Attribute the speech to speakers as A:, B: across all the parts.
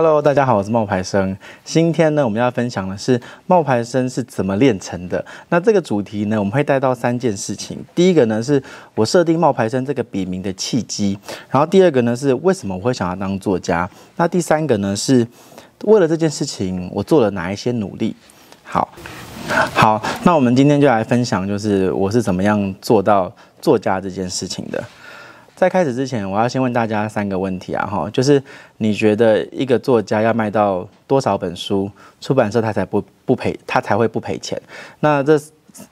A: Hello，大家好，我是冒牌生。今天呢，我们要分享的是冒牌生是怎么练成的。那这个主题呢，我们会带到三件事情。第一个呢，是我设定冒牌生这个笔名的契机；然后第二个呢，是为什么我会想要当作家；那第三个呢，是为了这件事情我做了哪一些努力。好好，那我们今天就来分享，就是我是怎么样做到作家这件事情的。在开始之前，我要先问大家三个问题啊，哈，就是你觉得一个作家要卖到多少本书，出版社他才不不赔，他才会不赔钱？那这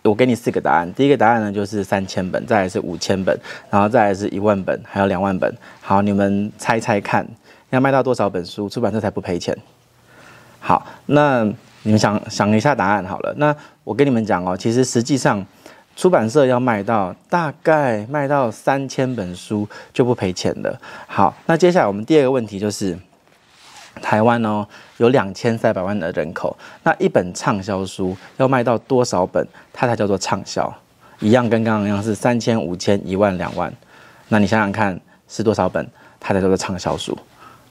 A: 我给你四个答案，第一个答案呢就是三千本，再来是五千本，然后再来是一万本，还有两万本。好，你们猜猜看，要卖到多少本书，出版社才不赔钱？好，那你们想想一下答案好了。那我跟你们讲哦，其实实际上。出版社要卖到大概卖到三千本书就不赔钱了。好，那接下来我们第二个问题就是，台湾哦有两千三百万的人口，那一本畅销书要卖到多少本，它才叫做畅销？一样跟刚刚一样是三千、五千、一万、两万。那你想想看是多少本，它才叫做畅销书？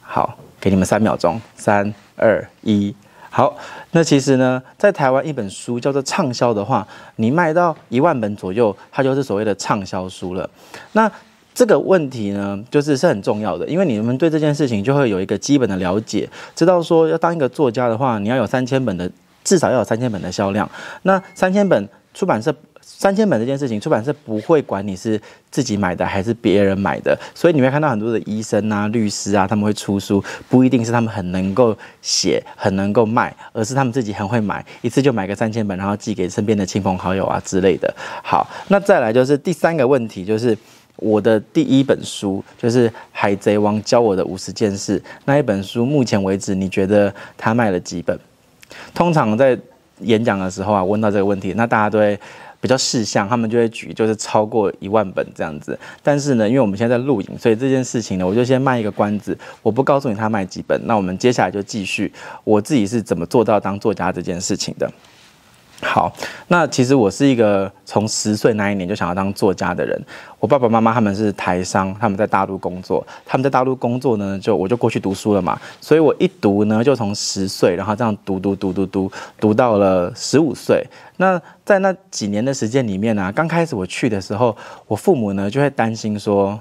A: 好，给你们三秒钟，三、二、一。好，那其实呢，在台湾，一本书叫做畅销的话，你卖到一万本左右，它就是所谓的畅销书了。那这个问题呢，就是是很重要的，因为你们对这件事情就会有一个基本的了解，知道说要当一个作家的话，你要有三千本的，至少要有三千本的销量。那三千本，出版社。三千本这件事情，出版社不会管你是自己买的还是别人买的，所以你会看到很多的医生啊、律师啊，他们会出书，不一定是他们很能够写、很能够卖，而是他们自己很会买，一次就买个三千本，然后寄给身边的亲朋好友啊之类的。好，那再来就是第三个问题，就是我的第一本书，就是《海贼王教我的五十件事》那一本书，目前为止你觉得它卖了几本？通常在演讲的时候啊，问到这个问题，那大家都会。比较事项，他们就会举，就是超过一万本这样子。但是呢，因为我们现在在录影，所以这件事情呢，我就先卖一个关子，我不告诉你他卖几本。那我们接下来就继续，我自己是怎么做到当作家这件事情的。好，那其实我是一个从十岁那一年就想要当作家的人。我爸爸妈妈他们是台商，他们在大陆工作。他们在大陆工作呢，就我就过去读书了嘛。所以我一读呢，就从十岁，然后这样读读读读读，读到了十五岁。那在那几年的时间里面呢，刚开始我去的时候，我父母呢就会担心说。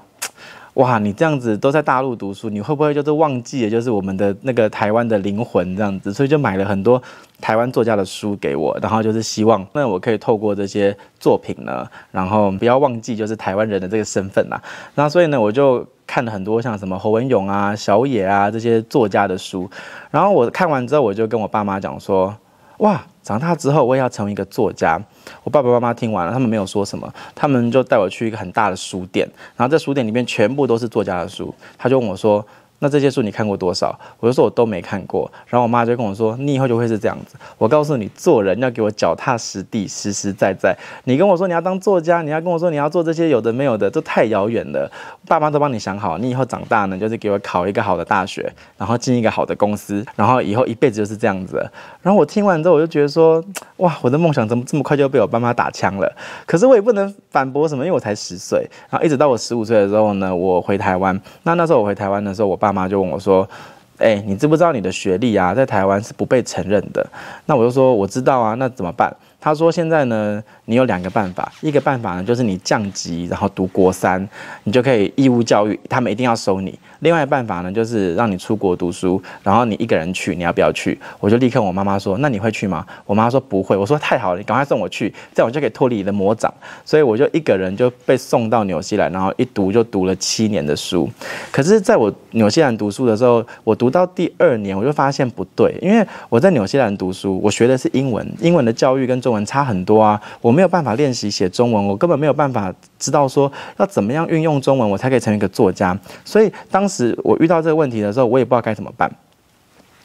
A: 哇，你这样子都在大陆读书，你会不会就是忘记了就是我们的那个台湾的灵魂这样子？所以就买了很多台湾作家的书给我，然后就是希望那我可以透过这些作品呢，然后不要忘记就是台湾人的这个身份啦。然后所以呢，我就看了很多像什么侯文勇啊、小野啊这些作家的书，然后我看完之后，我就跟我爸妈讲说。哇！长大之后我也要成为一个作家。我爸爸妈妈听完了，他们没有说什么，他们就带我去一个很大的书店，然后这书店里面全部都是作家的书。他就问我说。那这些书你看过多少？我就说我都没看过，然后我妈就跟我说：“你以后就会是这样子。”我告诉你，做人要给我脚踏实地、实实在在。你跟我说你要当作家，你要跟我说你要做这些有的没有的，都太遥远了。爸妈都帮你想好，你以后长大呢，就是给我考一个好的大学，然后进一个好的公司，然后以后一辈子就是这样子。然后我听完之后，我就觉得说：“哇，我的梦想怎么这么快就被我爸妈打枪了？”可是我也不能反驳什么，因为我才十岁。然后一直到我十五岁的时候呢，我回台湾。那那时候我回台湾的时候，我爸。妈就问我说：“哎，你知不知道你的学历啊，在台湾是不被承认的？”那我就说：“我知道啊，那怎么办？”他说：“现在呢，你有两个办法，一个办法呢就是你降级，然后读国三，你就可以义务教育，他们一定要收你。另外办法呢就是让你出国读书，然后你一个人去，你要不要去？”我就立刻我妈妈说：“那你会去吗？”我妈说：“不会。”我说：“太好了，你赶快送我去，这样我就可以脱离你的魔掌。”所以我就一个人就被送到纽西兰，然后一读就读了七年的书。可是在我纽西兰读书的时候，我读到第二年我就发现不对，因为我在纽西兰读书，我学的是英文，英文的教育跟中。文差很多啊！我没有办法练习写中文，我根本没有办法知道说要怎么样运用中文，我才可以成为一个作家。所以当时我遇到这个问题的时候，我也不知道该怎么办，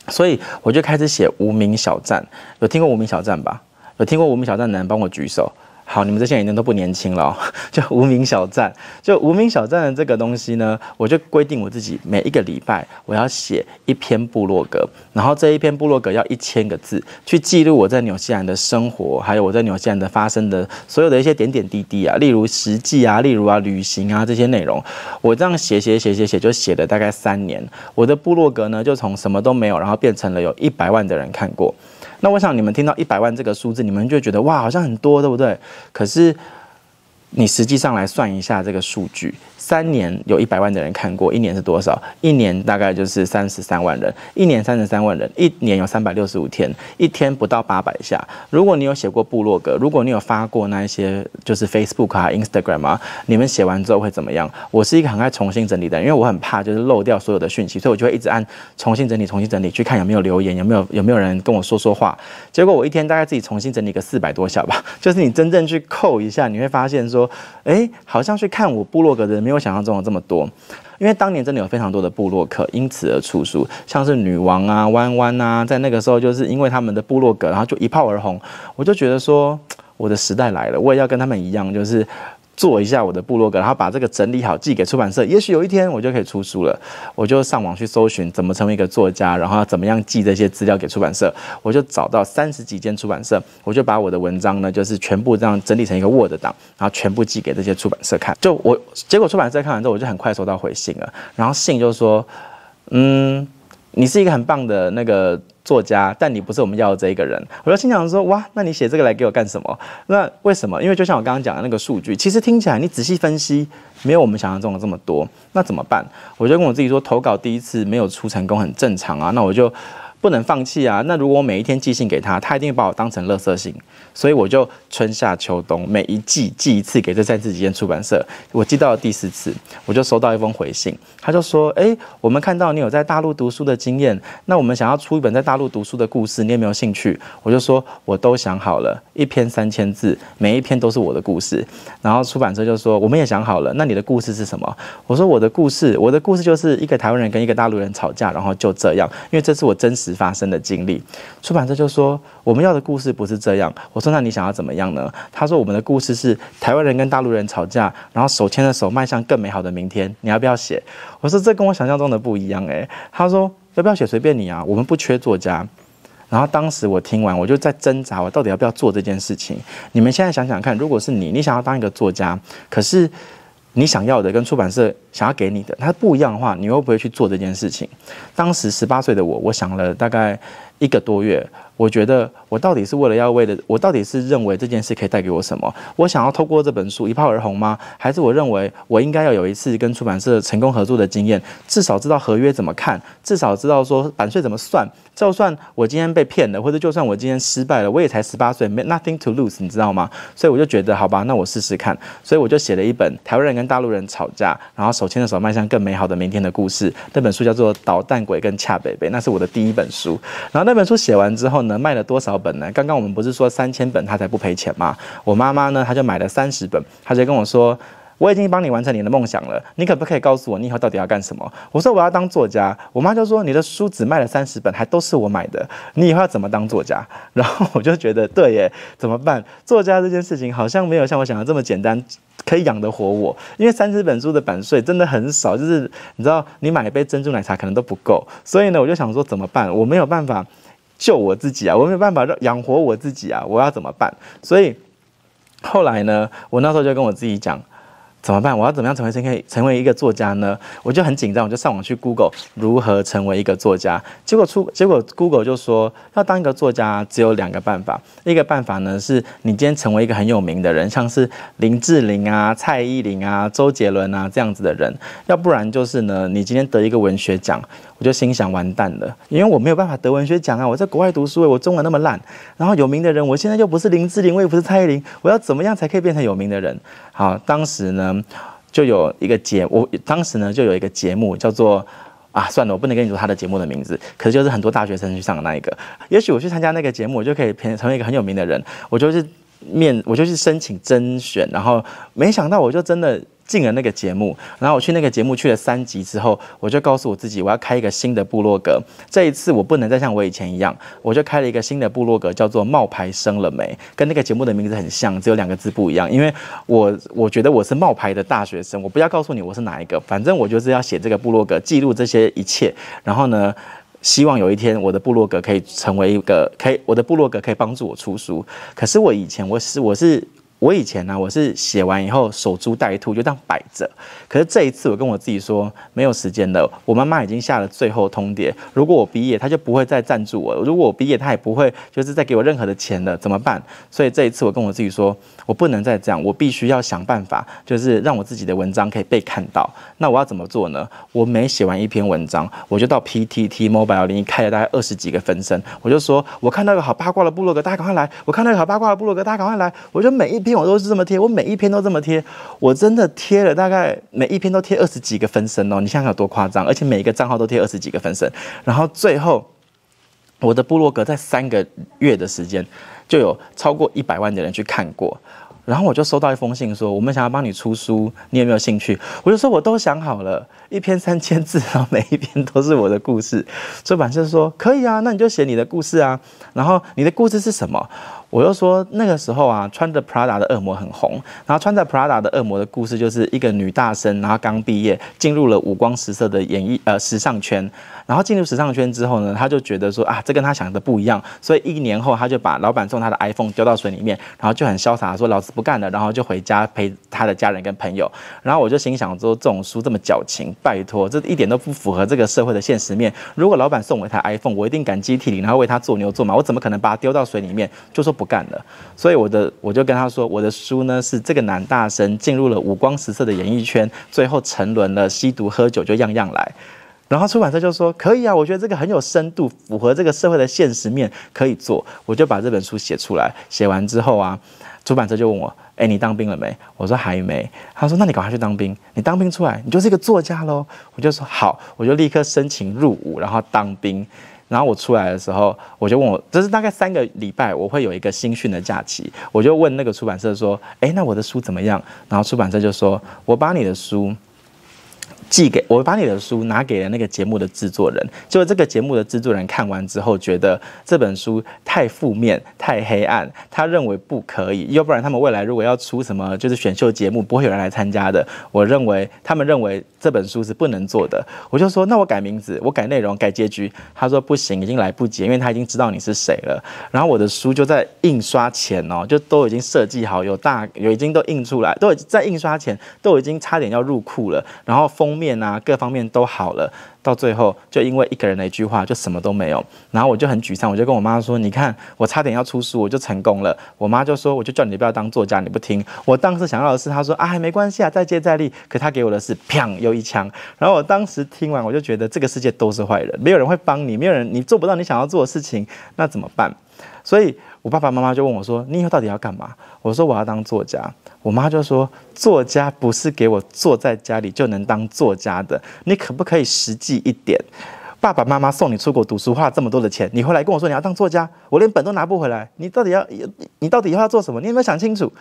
A: 所以我就开始写《无名小站》。有听过《无名小站》吧？有听过《无名小站》的人帮我举手。好，你们这些已经都不年轻了。就无名小站，就无名小站的这个东西呢，我就规定我自己每一个礼拜我要写一篇部落格，然后这一篇部落格要一千个字，去记录我在纽西兰的生活，还有我在纽西兰的发生的所有的一些点点滴滴啊，例如实际啊，例如啊旅行啊这些内容，我这样写写写写写，就写了大概三年，我的部落格呢就从什么都没有，然后变成了有一百万的人看过。那我想你们听到一百万这个数字，你们就觉得哇，好像很多，对不对？可是你实际上来算一下这个数据。三年有一百万的人看过，一年是多少？一年大概就是三十三万人。一年三十三万人，一年有三百六十五天，一天不到八百下。如果你有写过部落格，如果你有发过那一些就是 Facebook 啊、Instagram 啊，你们写完之后会怎么样？我是一个很爱重新整理的，因为我很怕就是漏掉所有的讯息，所以我就会一直按重新整理、重新整理，去看有没有留言，有没有有没有人跟我说说话。结果我一天大概自己重新整理个四百多下吧。就是你真正去扣一下，你会发现说，哎，好像去看我部落格的人没有。想象中的这么多，因为当年真的有非常多的部落客因此而出书，像是女王啊、弯弯啊，在那个时候就是因为他们的部落格，然后就一炮而红。我就觉得说，我的时代来了，我也要跟他们一样，就是。做一下我的部落格，然后把这个整理好寄给出版社。也许有一天我就可以出书了。我就上网去搜寻怎么成为一个作家，然后要怎么样寄这些资料给出版社。我就找到三十几间出版社，我就把我的文章呢，就是全部这样整理成一个 Word 档，然后全部寄给这些出版社看。就我结果出版社看完之后，我就很快收到回信了。然后信就说，嗯。你是一个很棒的那个作家，但你不是我们要的这一个人。我就心想说，哇，那你写这个来给我干什么？那为什么？因为就像我刚刚讲的那个数据，其实听起来你仔细分析，没有我们想象中的这么多。那怎么办？我就跟我自己说，投稿第一次没有出成功，很正常啊。那我就。不能放弃啊！那如果我每一天寄信给他，他一定会把我当成乐色信。所以我就春夏秋冬每一季寄一次给这三次几间出版社。我寄到了第四次，我就收到一封回信，他就说：“哎，我们看到你有在大陆读书的经验，那我们想要出一本在大陆读书的故事，你有没有兴趣？”我就说：“我都想好了，一篇三千字，每一篇都是我的故事。”然后出版社就说：“我们也想好了，那你的故事是什么？”我说：“我的故事，我的故事就是一个台湾人跟一个大陆人吵架，然后就这样，因为这是我真实。”发生的经历，出版社就说我们要的故事不是这样。我说那你想要怎么样呢？他说我们的故事是台湾人跟大陆人吵架，然后手牵着手迈向更美好的明天。你要不要写？我说这跟我想象中的不一样诶，他说要不要写随便你啊，我们不缺作家。然后当时我听完我就在挣扎，我到底要不要做这件事情？你们现在想想看，如果是你，你想要当一个作家，可是你想要的跟出版社。想要给你的，它不一样的话，你又不会去做这件事情。当时十八岁的我，我想了大概一个多月，我觉得我到底是为了要为了，我到底是认为这件事可以带给我什么？我想要透过这本书一炮而红吗？还是我认为我应该要有一次跟出版社成功合作的经验，至少知道合约怎么看，至少知道说版税怎么算。就算我今天被骗了，或者就算我今天失败了，我也才十八岁，没 nothing to lose，你知道吗？所以我就觉得好吧，那我试试看。所以我就写了一本台湾人跟大陆人吵架，然后。手牵着手迈向更美好的明天的故事，那本书叫做《捣蛋鬼跟恰贝贝》，那是我的第一本书。然后那本书写完之后呢，卖了多少本呢？刚刚我们不是说三千本他才不赔钱吗？我妈妈呢，她就买了三十本，她就跟我说。我已经帮你完成你的梦想了，你可不可以告诉我你以后到底要干什么？我说我要当作家，我妈就说你的书只卖了三十本，还都是我买的，你以后要怎么当作家？然后我就觉得对耶，怎么办？作家这件事情好像没有像我想的这么简单，可以养得活我，因为三十本书的版税真的很少，就是你知道你买一杯珍珠奶茶可能都不够，所以呢我就想说怎么办？我没有办法救我自己啊，我没有办法养活我自己啊，我要怎么办？所以后来呢，我那时候就跟我自己讲。怎么办？我要怎么样成为可以成为一个作家呢？我就很紧张，我就上网去 Google 如何成为一个作家。结果出，结果 Google 就说要当一个作家只有两个办法。一个办法呢是，你今天成为一个很有名的人，像是林志玲啊、蔡依林啊、周杰伦啊这样子的人；要不然就是呢，你今天得一个文学奖。我就心想完蛋了，因为我没有办法得文学奖啊！我在国外读书诶，我中文那么烂，然后有名的人，我现在又不是林志玲，我也不是蔡依林，我要怎么样才可以变成有名的人？好，当时呢，就有一个节，我当时呢就有一个节目叫做啊，算了，我不能跟你说他的节目的名字，可是就是很多大学生去上的那一个，也许我去参加那个节目，我就可以变成为一个很有名的人。我就是面，我就去申请甄选，然后没想到我就真的。进了那个节目，然后我去那个节目去了三集之后，我就告诉我自己，我要开一个新的部落格。这一次我不能再像我以前一样，我就开了一个新的部落格，叫做“冒牌生了没”，跟那个节目的名字很像，只有两个字不一样。因为我我觉得我是冒牌的大学生，我不要告诉你我是哪一个，反正我就是要写这个部落格，记录这些一切。然后呢，希望有一天我的部落格可以成为一个，可以我的部落格可以帮助我出书。可是我以前我是我是。我以前呢，我是写完以后守株待兔，就这样摆着。可是这一次，我跟我自己说，没有时间了。我妈妈已经下了最后通牒，如果我毕业，她就不会再赞助我；如果我毕业，她也不会就是再给我任何的钱了。怎么办？所以这一次，我跟我自己说，我不能再这样，我必须要想办法，就是让我自己的文章可以被看到。那我要怎么做呢？我每写完一篇文章，我就到 PTT Mobile 01开了大概二十几个分身，我就说，我看到一个好八卦的部落格，大家赶快来！我看到一个好八卦的部落格，大家赶快来！我就每一篇。我都是这么贴，我每一篇都这么贴，我真的贴了大概每一篇都贴二十几个分身哦。你想想有多夸张？而且每一个账号都贴二十几个分身，然后最后我的部落格在三个月的时间就有超过一百万的人去看过。然后我就收到一封信说，我们想要帮你出书，你有没有兴趣？我就说我都想好了，一篇三千字，然后每一篇都是我的故事。出版社说可以啊，那你就写你的故事啊。然后你的故事是什么？我又说，那个时候啊，穿着 Prada 的恶魔很红。然后穿着 Prada 的恶魔的故事，就是一个女大生，然后刚毕业，进入了五光十色的演艺呃时尚圈。然后进入时尚圈之后呢，她就觉得说啊，这跟她想的不一样。所以一年后，她就把老板送她的 iPhone 丢到水里面，然后就很潇洒说：“老子不干了。”然后就回家陪她的家人跟朋友。然后我就心想说：“这种书这么矫情，拜托，这一点都不符合这个社会的现实面。如果老板送我一台 iPhone，我一定感激涕零，然后为他做牛做马。我怎么可能把它丢到水里面，就说？”不干了，所以我的我就跟他说，我的书呢是这个男大生进入了五光十色的演艺圈，最后沉沦了，吸毒喝酒就样样来。然后出版社就说可以啊，我觉得这个很有深度，符合这个社会的现实面，可以做。我就把这本书写出来。写完之后啊，出版社就问我，哎，你当兵了没？我说还没。他说，那你赶快去当兵。你当兵出来，你就是一个作家喽。我就说好，我就立刻申请入伍，然后当兵。然后我出来的时候，我就问我，这是大概三个礼拜，我会有一个新训的假期，我就问那个出版社说，哎，那我的书怎么样？然后出版社就说，我把你的书。寄给我，把你的书拿给了那个节目的制作人，结果这个节目的制作人看完之后，觉得这本书太负面、太黑暗，他认为不可以，要不然他们未来如果要出什么就是选秀节目，不会有人来参加的。我认为他们认为这本书是不能做的，我就说那我改名字，我改内容，改结局。他说不行，已经来不及，因为他已经知道你是谁了。然后我的书就在印刷前哦，就都已经设计好，有大有已经都印出来，都在印刷前都已经差点要入库了，然后封。面啊，各方面都好了，到最后就因为一个人的一句话，就什么都没有。然后我就很沮丧，我就跟我妈说：“你看，我差点要出书，我就成功了。”我妈就说：“我就叫你不要当作家，你不听。”我当时想要的是，她说：“啊，没关系啊，再接再厉。”可她给我的是砰，又一枪。然后我当时听完，我就觉得这个世界都是坏人，没有人会帮你，没有人，你做不到你想要做的事情，那怎么办？所以。我爸爸妈妈就问我说：“你以后到底要干嘛？”我说：“我要当作家。”我妈就说：“作家不是给我坐在家里就能当作家的，你可不可以实际一点？爸爸妈妈送你出国读书花了这么多的钱，你回来跟我说你要当作家，我连本都拿不回来。你到底要，你到底要做什么？你有没有想清楚？”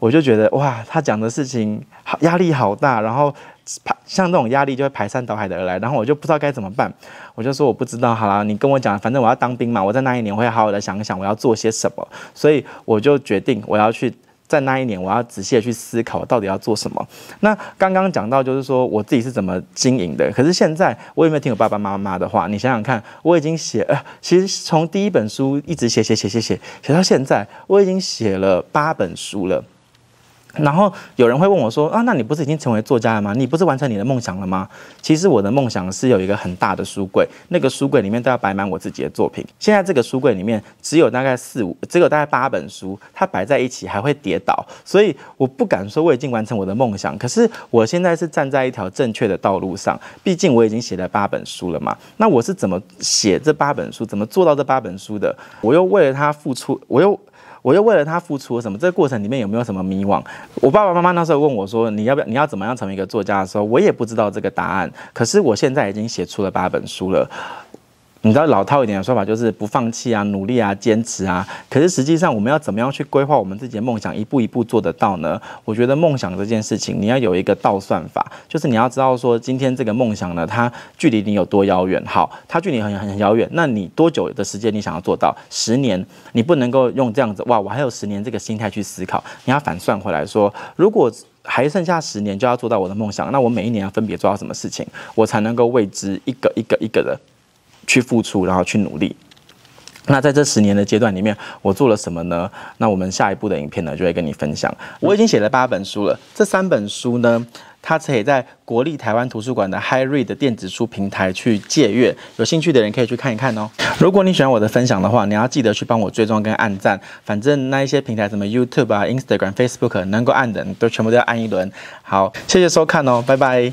A: 我就觉得哇，他讲的事情好压力好大，然后。排像这种压力就会排山倒海的而来，然后我就不知道该怎么办，我就说我不知道好了，你跟我讲，反正我要当兵嘛，我在那一年会好好的想一想，我要做些什么，所以我就决定我要去在那一年我要仔细的去思考到底要做什么。那刚刚讲到就是说我自己是怎么经营的，可是现在我有没有听我爸爸妈妈的话？你想想看，我已经写，呃，其实从第一本书一直写写写写写，写到现在，我已经写了八本书了。然后有人会问我说：“啊，那你不是已经成为作家了吗？你不是完成你的梦想了吗？”其实我的梦想是有一个很大的书柜，那个书柜里面都要摆满我自己的作品。现在这个书柜里面只有大概四五，只有大概八本书，它摆在一起还会跌倒，所以我不敢说我已经完成我的梦想。可是我现在是站在一条正确的道路上，毕竟我已经写了八本书了嘛。那我是怎么写这八本书，怎么做到这八本书的？我又为了它付出，我又。我又为了他付出了什么？这个过程里面有没有什么迷惘？我爸爸妈妈那时候问我说：“你要不要？你要怎么样成为一个作家？”的时候，我也不知道这个答案。可是我现在已经写出了八本书了。你知道老套一点的说法就是不放弃啊，努力啊，坚持啊。可是实际上，我们要怎么样去规划我们自己的梦想，一步一步做得到呢？我觉得梦想这件事情，你要有一个倒算法，就是你要知道说，今天这个梦想呢，它距离你有多遥远？好，它距离很很遥远。那你多久的时间你想要做到？十年？你不能够用这样子，哇，我还有十年这个心态去思考。你要反算回来，说如果还剩下十年就要做到我的梦想，那我每一年要分别做到什么事情，我才能够为之一个一个一个的。去付出，然后去努力。那在这十年的阶段里面，我做了什么呢？那我们下一步的影片呢，就会跟你分享。我已经写了八本书了，这三本书呢，它可以在国立台湾图书馆的 HiRead 电子书平台去借阅。有兴趣的人可以去看一看哦。如果你喜欢我的分享的话，你要记得去帮我追踪跟按赞。反正那一些平台，什么 YouTube 啊、Instagram、Facebook，能够按的都全部都要按一轮。好，谢谢收看哦，拜拜。